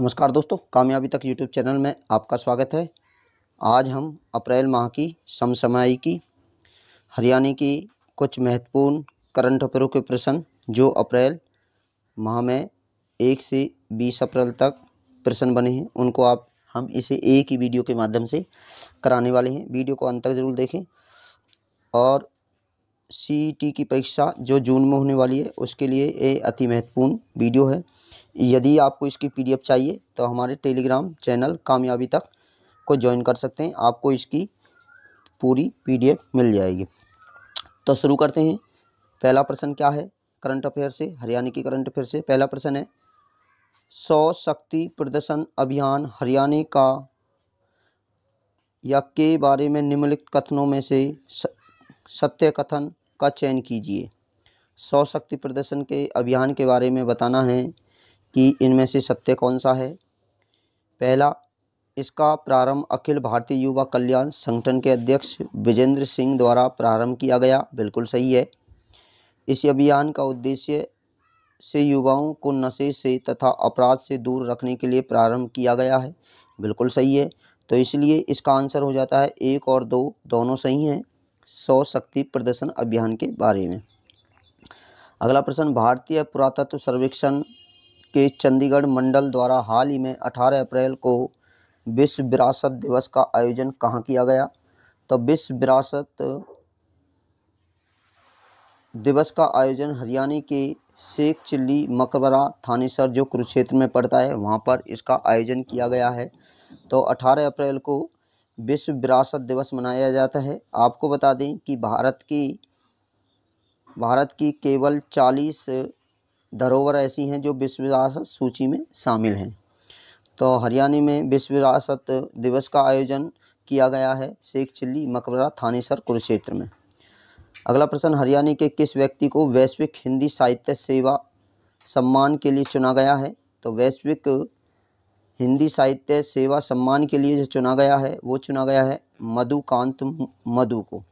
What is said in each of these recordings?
नमस्कार दोस्तों कामयाबी तक यूट्यूब चैनल में आपका स्वागत है आज हम अप्रैल माह की की हरियाणा की कुछ महत्वपूर्ण करंट अफेयरों के प्रश्न जो अप्रैल माह में एक से बीस अप्रैल तक प्रश्न बने हैं उनको आप हम इसे एक ही वीडियो के माध्यम से कराने वाले हैं वीडियो को अंत तक जरूर देखें और सी e की परीक्षा जो जून में होने वाली है उसके लिए ये अति महत्वपूर्ण वीडियो है यदि आपको इसकी पीडीएफ चाहिए तो हमारे टेलीग्राम चैनल कामयाबी तक को ज्वाइन कर सकते हैं आपको इसकी पूरी पीडीएफ मिल जाएगी तो शुरू करते हैं पहला प्रश्न क्या है करंट अफेयर से हरियाणा की करंट अफेयर से पहला प्रश्न है सौ शक्ति प्रदर्शन अभियान हरियाणा का या के बारे में निम्नलिखित कथनों में से सत्य कथन का चयन कीजिए सौ शक्ति प्रदर्शन के अभियान के बारे में बताना है कि इनमें से सत्य कौन सा है पहला इसका प्रारंभ अखिल भारतीय युवा कल्याण संगठन के अध्यक्ष विजेंद्र सिंह द्वारा प्रारंभ किया गया बिल्कुल सही है इस अभियान का उद्देश्य से युवाओं को नशे से तथा अपराध से दूर रखने के लिए प्रारंभ किया गया है बिल्कुल सही है तो इसलिए इसका आंसर हो जाता है एक और दो दोनों सही हैं सौ शक्ति प्रदर्शन अभियान के बारे में अगला प्रश्न भारतीय पुरातत्व सर्वेक्षण के चंडीगढ़ मंडल द्वारा हाल ही में 18 अप्रैल को विश्व विरासत दिवस का आयोजन कहाँ किया गया तो विश्व विरासत दिवस का आयोजन हरियाणा के शेख चिल्ली मकबरा थानेसर जो कुरुक्षेत्र में पड़ता है वहाँ पर इसका आयोजन किया गया है तो 18 अप्रैल को विश्व विरासत दिवस मनाया जाता है आपको बता दें कि भारत की भारत की केवल 40 धरोवर ऐसी हैं जो विश्व विरासत सूची में शामिल हैं तो हरियाणा में विश्व विरासत दिवस का आयोजन किया गया है शेख चिल्ली मकबरा थानेसर कुरुक्षेत्र में अगला प्रश्न हरियाणा के किस व्यक्ति को वैश्विक हिंदी साहित्य सेवा सम्मान के लिए चुना गया है तो वैश्विक हिंदी साहित्य सेवा सम्मान के लिए जो चुना गया है वो चुना गया है मधुकांत मधु को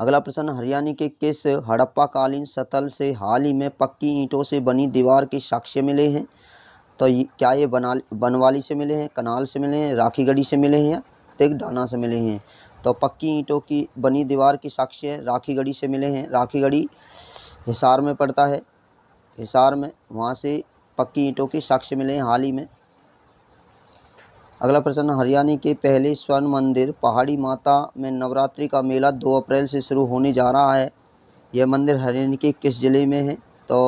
अगला प्रश्न हरियाणा के किस हड़प्पाकालीन सतल से हाल ही में पक्की ईंटों से बनी दीवार के साक्ष्य मिले हैं तो क्या ये बना बनवाली से मिले हैं कनाल से मिले हैं राखीगढ़ी से मिले हैं तेग डाना से मिले हैं तो पक्की ईंटों की बनी दीवार के साक्ष्य राखीगढ़ी से मिले हैं राखीगढ़ी हिसार में पड़ता है हिसार में वहाँ से पक्की ईंटों के साक्ष्य मिले हैं हाल ही में अगला प्रश्न हरियाणा के पहले स्वर्ण मंदिर पहाड़ी माता में नवरात्रि का मेला 2 अप्रैल से शुरू होने जा रहा है यह मंदिर हरियाणा के किस ज़िले में है तो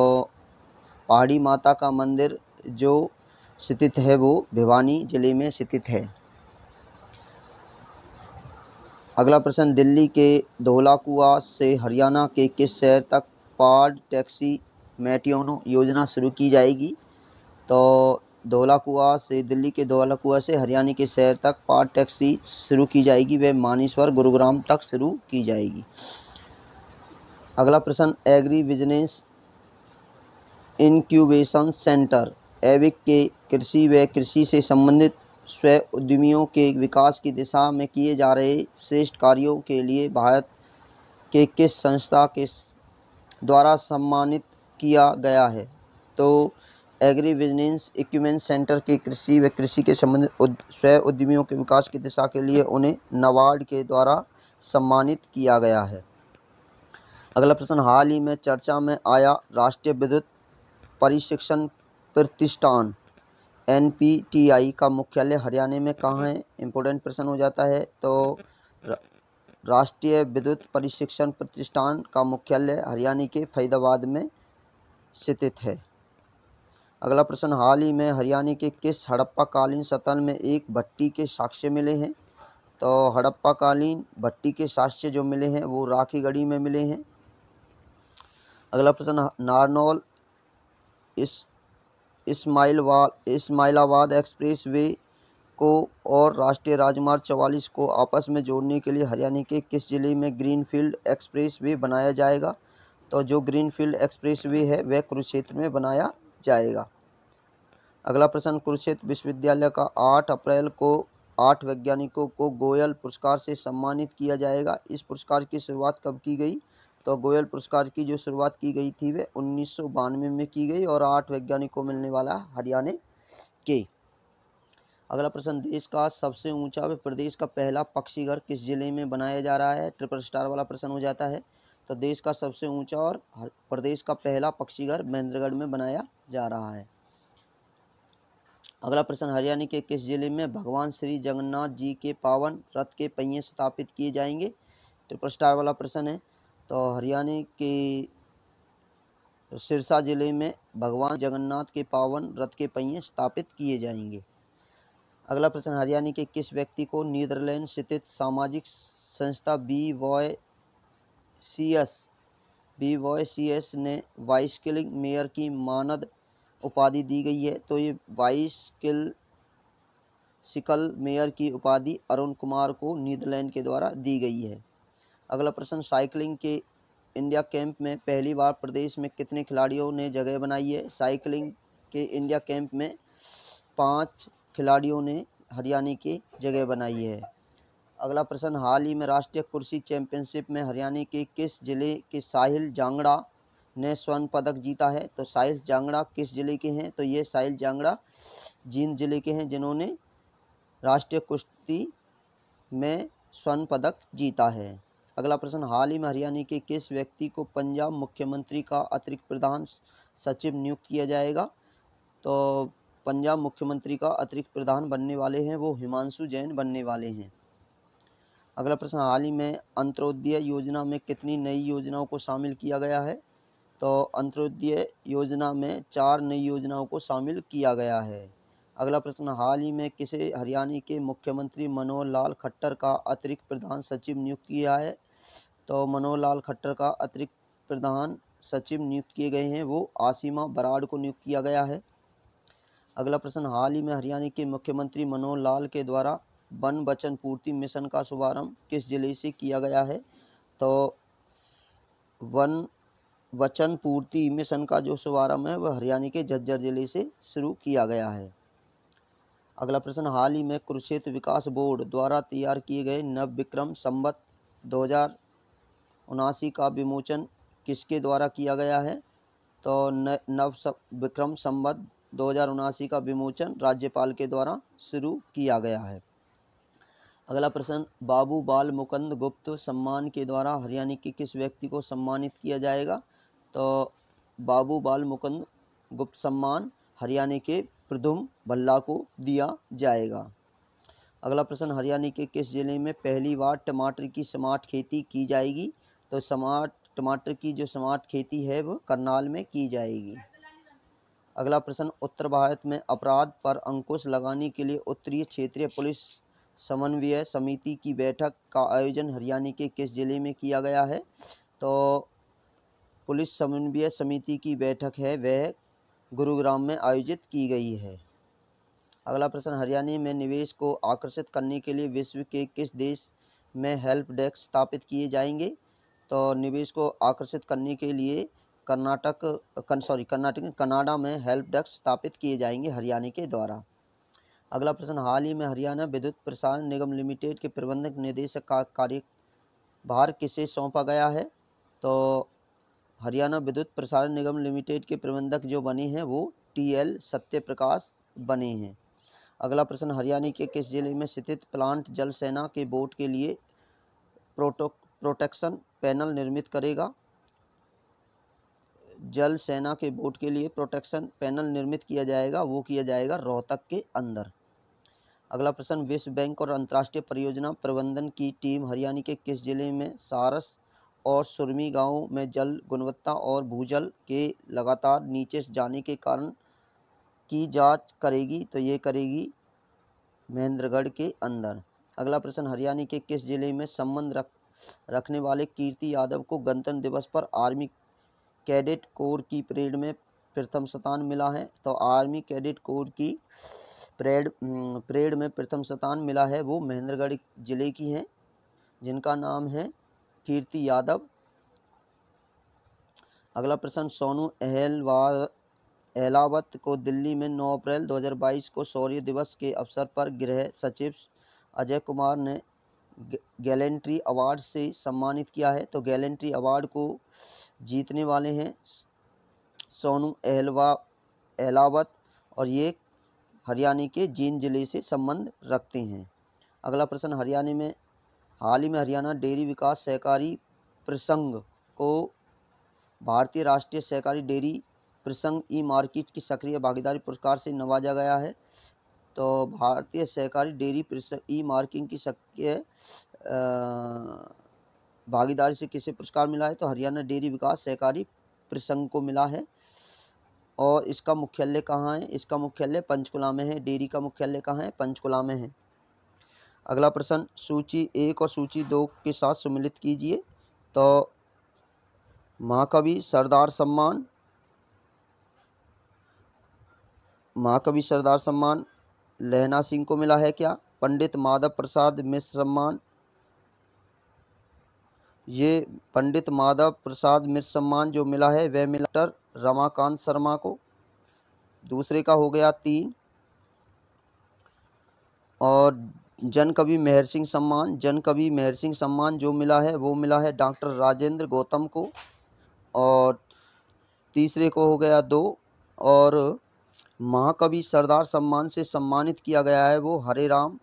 पहाड़ी माता का मंदिर जो स्थित है वो भिवानी ज़िले में स्थित है अगला प्रश्न दिल्ली के धोला कुआ से हरियाणा के किस शहर तक पार्ड टैक्सी मेटियोनो योजना शुरू की जाएगी तो धोला कुआ से दिल्ली के धोला कुआ से हरियाणा के शहर तक पार टैक्सी शुरू की जाएगी वह मानेश्वर गुरुग्राम तक शुरू की जाएगी अगला प्रश्न एग्री बिजनेस इनक्यूबेशन सेंटर एविक के कृषि व कृषि से संबंधित स्व उद्यमियों के विकास की दिशा में किए जा रहे श्रेष्ठ कार्यों के लिए भारत के किस संस्था के द्वारा सम्मानित किया गया है तो एग्री बिजनेस इक्विपमेंट सेंटर के कृषि व कृषि के संबंधित उद, स्वयं उद्यमियों के विकास की दिशा के लिए उन्हें नवार्ड के द्वारा सम्मानित किया गया है अगला प्रश्न हाल ही में चर्चा में आया राष्ट्रीय विद्युत प्रशिक्षण प्रतिष्ठान एन का मुख्यालय हरियाणा में कहाँ है इम्पोर्टेंट प्रश्न हो जाता है तो राष्ट्रीय विद्युत प्रशिक्षण प्रतिष्ठान का मुख्यालय हरियाणा के फरीदाबाद में स्थित है अगला प्रश्न हाल ही में हरियाणा के किस हड़प्पाकालीन सतन में एक भट्टी के साक्ष्य मिले हैं तो हड़प्पाकालीन भट्टी के साक्ष्य जो मिले हैं वो राखीगढ़ी में मिले हैं अगला प्रश्न नारनौल इस इस्माइलवा इस्माइलाबाद एक्सप्रेस वे को और राष्ट्रीय राजमार्ग चवालीस को आपस में जोड़ने के लिए हरियाणा के किस ज़िले में ग्रीनफील्ड एक्सप्रेस वे बनाया जाएगा तो जो ग्रीनफील्ड एक्सप्रेस वे है वह कुरुक्षेत्र में बनाया जाएगा अगला प्रश्न कुरुक्षेत्र विश्वविद्यालय का आठ अप्रैल को आठ वैज्ञानिकों को गोयल पुरस्कार से सम्मानित किया जाएगा इस पुरस्कार की शुरुआत कब की गई तो गोयल पुरस्कार की जो शुरुआत की गई थी वे उन्नीस में की गई और आठ वैज्ञानिकों मिलने वाला हरियाणा के अगला प्रश्न देश का सबसे ऊंचा व प्रदेश का पहला पक्षीघर किस जिले में बनाया जा रहा है ट्रिपल स्टार वाला प्रश्न हो जाता है तो देश का सबसे ऊंचा और प्रदेश का पहला पक्षीघर महेंद्रगढ़ में बनाया जा रहा है अगला प्रश्न हरियाणा के किस जिले में भगवान श्री जगन्नाथ जी के पावन रथ के पहिए स्थापित किए जाएंगे ट्रिपल स्टार वाला प्रश्न है तो हरियाणा के सिरसा जिले में भगवान जगन्नाथ के पावन रथ के पहिए स्थापित किए जाएंगे अगला प्रश्न हरियाणा के किस व्यक्ति को नीदरलैंड स्थित सामाजिक संस्था B Y C S B Y C S ने वाइस किलिंग मेयर की मानद उपाधि दी गई है तो ये वाइस किल सिकल मेयर की उपाधि अरुण कुमार को नीदरलैंड के द्वारा दी गई है अगला प्रश्न साइकिलिंग के इंडिया कैंप में पहली बार प्रदेश में कितने खिलाड़ियों ने जगह बनाई है साइकिलिंग के इंडिया कैंप में पाँच खिलाड़ियों ने हरियाणा की जगह बनाई है अगला प्रश्न हाल ही में राष्ट्रीय कुर्सी चैंपियनशिप में हरियाणा के किस जिले के साहिल जांगड़ा ने स्वर्ण पदक जीता है तो साहिल जांगड़ा किस जिले के हैं तो ये साहिल जांगड़ा जींद जिले के हैं जिन्होंने राष्ट्रीय कुश्ती में स्वर्ण पदक जीता है अगला प्रश्न हाल ही में हरियाणा के किस व्यक्ति को पंजाब मुख्यमंत्री का अतिरिक्त प्रधान सचिव नियुक्त किया जाएगा तो पंजाब मुख्यमंत्री का अतिरिक्त प्रधान बनने वाले हैं वो हिमांशु जैन बनने वाले हैं अगला प्रश्न हाल ही में अंत्योदय योजना में कितनी नई योजनाओं को शामिल किया गया है तो अंत्योदय योजना में चार नई योजनाओं को शामिल किया गया है अगला प्रश्न हाल ही में किसे हरियाणा के मुख्यमंत्री मनोहर लाल खट्टर का अतिरिक्त प्रधान सचिव नियुक्त किया है तो मनोहर लाल खट्टर का अतिरिक्त प्रधान सचिव नियुक्त किए गए हैं वो आसिमा बराड को नियुक्त किया गया है अगला प्रश्न हाल ही में हरियाणा के मुख्यमंत्री मनोहर लाल के द्वारा वन वचन पूर्ति मिशन का शुभारंभ किस जिले से किया गया है तो वन वचन पूर्ति मिशन का जो शुभारंभ है वह हरियाणा के झज्जर जिले से शुरू किया गया है अगला प्रश्न हाल ही में कुरुक्षेत्र विकास बोर्ड द्वारा तैयार किए गए नव विक्रम संबत दो का विमोचन किसके द्वारा किया गया है तो नव विक्रम संबत दो का विमोचन राज्यपाल के द्वारा शुरू किया गया है अगला प्रश्न बाबू बाल मुकंद गुप्त सम्मान के द्वारा हरियाणा के किस व्यक्ति को सम्मानित किया जाएगा तो बाबू बाल मुकंद गुप्त सम्मान हरियाणा के प्रदुम भल्ला को दिया जाएगा अगला प्रश्न हरियाणा के किस ज़िले में पहली बार टमाटर की स्मार्ट खेती की जाएगी तो स्मार्ट टमाटर की जो स्मार्ट खेती है वो करनाल में की जाएगी अगला प्रश्न उत्तर भारत में अपराध पर अंकुश लगाने के लिए उत्तरी क्षेत्रीय पुलिस समन्वय समिति की बैठक का आयोजन हरियाणा के किस ज़िले में किया गया है तो पुलिस समन्वय समिति की बैठक है वह गुरुग्राम में आयोजित की गई है अगला प्रश्न हरियाणा में निवेश को आकर्षित करने के लिए विश्व के किस देश में हेल्प डेस्क स्थापित किए जाएंगे तो निवेश को आकर्षित करने के लिए कर्नाटक सॉरी कर्नाटक कनाडा में हेल्प डेस्क स्थापित किए जाएंगे हरियाणा के द्वारा अगला प्रश्न हाल ही में हरियाणा विद्युत प्रसारण निगम लिमिटेड के प्रबंधक निदेशक का कार्यभार किसे सौंपा गया है तो हरियाणा विद्युत प्रसारण निगम लिमिटेड के प्रबंधक जो बने हैं वो टी एल सत्य प्रकाश बने हैं अगला प्रश्न हरियाणा के किस जिले में स्थित प्लांट जल सेना के बोट के लिए प्रोटो प्रोटेक्शन पैनल निर्मित करेगा जल सेना के बोट के लिए प्रोटेक्शन पैनल निर्मित किया जाएगा वो किया जाएगा रोहतक के अंदर अगला प्रश्न विश्व बैंक और अंतर्राष्ट्रीय परियोजना प्रबंधन की टीम हरियाणा के किस जिले में सारस और सुरमी गांव में जल गुणवत्ता और भूजल के लगातार नीचे जाने के कारण की जांच करेगी तो ये करेगी महेंद्रगढ़ के अंदर अगला प्रश्न हरियाणा के किस जिले में संबंध रख रखने वाले कीर्ति यादव को गणतंत्र दिवस पर आर्मी कैडेट कोर की परेड में प्रथम स्थान मिला है तो आर्मी कैडेट कोर की परेड परेड में प्रथम स्थान मिला है वो महेंद्रगढ़ ज़िले की हैं जिनका नाम है कीर्ति यादव अगला प्रश्न सोनू अहलवा अहलावत को दिल्ली में 9 अप्रैल 2022 को शौर्य दिवस के अवसर पर गृह सचिव अजय कुमार ने गैलेंट्री अवार्ड से सम्मानित किया है तो गैलेंट्री अवार्ड को जीतने वाले हैं सोनू अहलवा अहलावत और ये हरियाणा के जींद जिले से संबंध रखते हैं अगला प्रश्न हरियाणा में हाल ही में हरियाणा डेयरी विकास सहकारी प्रसंग को भारतीय राष्ट्रीय सहकारी डेयरी प्रसंग ई मार्केट की सक्रिय भागीदारी पुरस्कार से नवाजा गया है तो भारतीय सहकारी डेयरी ई मार्किंग की सक्रिय भागीदारी से किसे पुरस्कार मिला है तो हरियाणा डेयरी विकास सहकारी प्रसंग को मिला है और इसका मुख्यालय कहाँ है इसका मुख्यालय पंचकुला में है डेयरी का मुख्यालय कहाँ है पंचकुला में है अगला प्रश्न सूची एक और सूची दो के साथ सम्मिलित कीजिए तो महाकवि सरदार सम्मान महाकवि सरदार सम्मान लहना सिंह को मिला है क्या पंडित माधव प्रसाद मिश्र सम्मान ये पंडित माधव प्रसाद मिश्र सम्मान जो मिला है वह मिला रमाकांत शर्मा को दूसरे का हो गया तीन और जन कवि मेहर सिंह सम्मान जन कवि मेहर सिंह सम्मान जो मिला है वो मिला है डॉक्टर राजेंद्र गौतम को और तीसरे को हो गया दो और महाकवि सरदार सम्मान से सम्मानित किया गया है वो हरे राम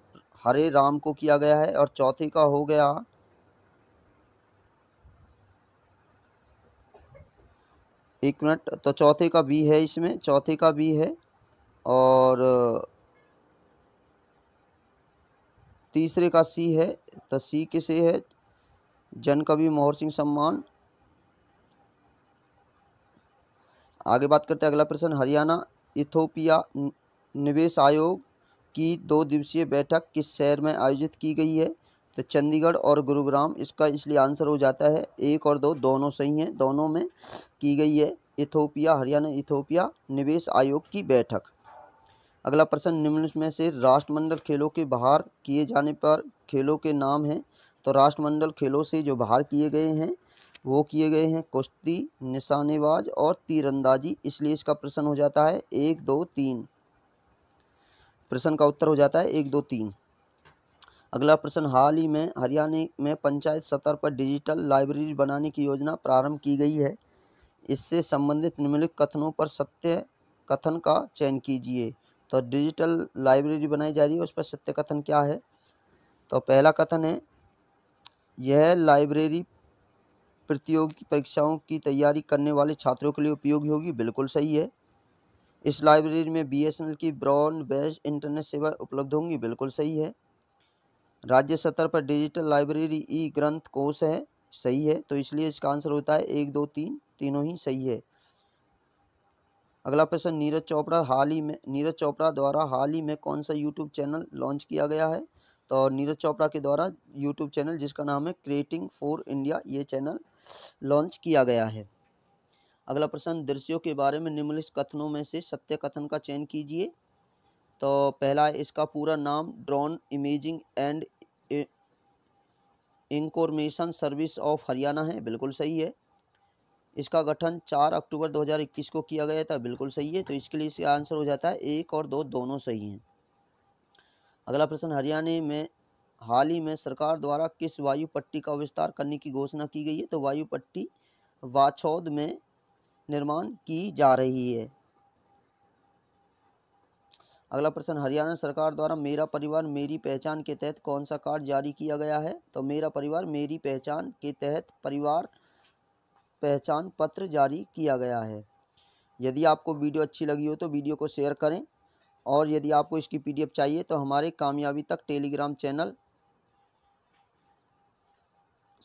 हरे राम को किया गया है और चौथे का हो गया एक मिनट तो चौथे का बी है इसमें चौथे का बी है और तीसरे का सी है तो सी किसे है जन कवि मोहर सिंह सम्मान आगे बात करते हैं अगला प्रश्न हरियाणा इथोपिया निवेश आयोग की दो दिवसीय बैठक किस शहर में आयोजित की गई है तो चंडीगढ़ और गुरुग्राम इसका इसलिए आंसर हो जाता है एक और दो दोनों सही हैं दोनों में की गई है इथोपिया हरियाणा इथोपिया निवेश आयोग की बैठक अगला प्रश्न निम्न में से राष्ट्रमंडल खेलों के बाहर किए जाने पर खेलों के नाम हैं तो राष्ट्रमंडल खेलों से जो बाहर किए गए हैं वो किए गए हैं कुश्ती निशानेबाज और तीरंदाजी इसलिए इसका प्रश्न हो जाता है एक दो तीन प्रश्न का उत्तर हो जाता है एक दो तीन अगला प्रश्न हाल ही में हरियाणा में पंचायत स्तर पर डिजिटल लाइब्रेरी बनाने की योजना प्रारंभ की गई है इससे संबंधित निम्नलिखित कथनों पर सत्य कथन का चयन कीजिए तो डिजिटल लाइब्रेरी बनाई जा रही है उस पर सत्य कथन क्या है तो पहला कथन है यह लाइब्रेरी प्रतियोगी परीक्षाओं की तैयारी करने वाले छात्रों के लिए उपयोगी होगी बिल्कुल सही है इस लाइब्रेरी में बीएसएनएल की बेस्ट इंटरनेट सेवा उपलब्ध होंगी बिल्कुल सही है राज्य स्तर पर डिजिटल लाइब्रेरी ई ग्रंथ कोश है सही है तो इसलिए इसका आंसर होता है एक दो तीन तीनों ही सही है अगला प्रश्न नीरज चोपड़ा हाल ही में नीरज चोपड़ा द्वारा हाल ही में कौन सा यूट्यूब चैनल लॉन्च किया गया है तो नीरज चोपड़ा के द्वारा यूट्यूब चैनल जिसका नाम है क्रिएटिंग फॉर इंडिया ये चैनल लॉन्च किया गया है अगला प्रश्न दृश्यों के बारे में निम्नलिखित कथनों में से सत्य कथन का चयन कीजिए तो पहला इसका पूरा नाम drone imaging and information service of Haryana है बिल्कुल सही है इसका गठन चार अक्टूबर 2021 को किया गया था बिल्कुल सही है तो इसके लिए इसका आंसर हो जाता है एक और दो दोनों सही हैं अगला प्रश्न हरियाणा में हाल ही में सरकार द्वारा किस वायु पट्टी का विस्तार करने की घोषणा की गई है तो वायु पट्टी वाछौद में निर्माण की जा रही है अगला प्रश्न हरियाणा सरकार द्वारा मेरा परिवार मेरी पहचान के तहत कौन सा कार्ड जारी किया गया है तो मेरा परिवार मेरी पहचान के तहत परिवार पहचान पत्र जारी किया गया है यदि आपको वीडियो अच्छी लगी हो तो वीडियो को शेयर करें और यदि आपको इसकी पीडीएफ चाहिए तो हमारे कामयाबी तक टेलीग्राम चैनल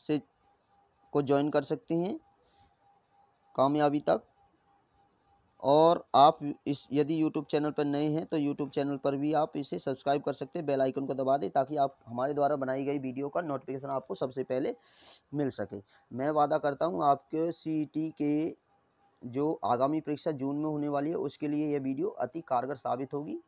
से को ज्वाइन कर सकते हैं कामयाबी तक और आप इस यदि YouTube चैनल पर नए हैं तो YouTube चैनल पर भी आप इसे सब्सक्राइब कर सकते हैं बेल आइकन को दबा दें ताकि आप हमारे द्वारा बनाई गई वीडियो का नोटिफिकेशन आपको सबसे पहले मिल सके मैं वादा करता हूँ आपके सी e के जो आगामी परीक्षा जून में होने वाली है उसके लिए यह वीडियो अति कारगर साबित होगी